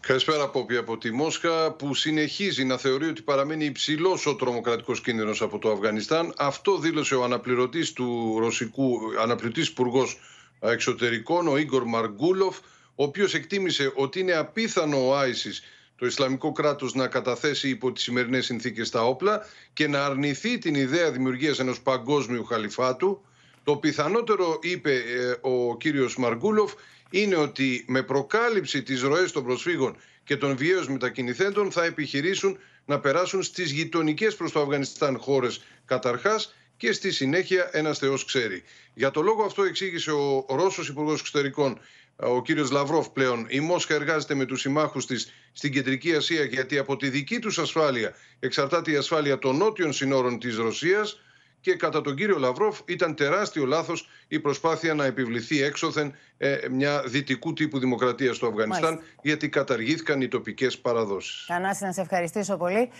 Καλησπέρα από από τη Μόσχα που συνεχίζει να θεωρεί ότι παραμένει υψηλός ο τρομοκρατικός κίνδυνος από το Αφγανιστάν. Αυτό δήλωσε ο αναπληρωτής του ρωσικού, αναπληρωτής υπουργός εξωτερικών, ο Ίγκορ Μαργκούλοφ, ο οποίος εκτίμησε ότι είναι απίθανο ο Άισις, το Ισλαμικό κράτος να καταθέσει υπό τις σημερινές συνθήκες τα όπλα και να αρνηθεί την ιδέα δημιουργίας ενός παγκόσμιου χαλιφάτου. Το πιθανότερο, είπε ε, ο κύριος Μαργκούλοφ, είναι ότι με προκάλυψη της ροές των προσφύγων και των βιαίως μετακινηθέντων θα επιχειρήσουν να περάσουν στις γειτονικές προς το Αφγανιστάν χώρες καταρχάς και στη συνέχεια ένας θεός ξέρει. Για το λόγο αυτό εξήγησε ο Ρώσος Υπουργός Εξωτερικών, ο κύριος Λαυρόφ πλέον, η Μόσχα εργάζεται με τους συμμάχους της στην Κεντρική Ασία γιατί από τη δική τους ασφάλεια εξαρτάται η ασφάλεια των νότιων συνόρων της Ρωσίας, και κατά τον κύριο Λαυρόφ ήταν τεράστιο λάθος η προσπάθεια να επιβληθεί έξωθεν ε, μια δυτικού τύπου δημοκρατία στο Αφγανιστάν, γιατί καταργήθηκαν οι τοπικές παραδόσεις. Κανάση να σε ευχαριστήσω πολύ.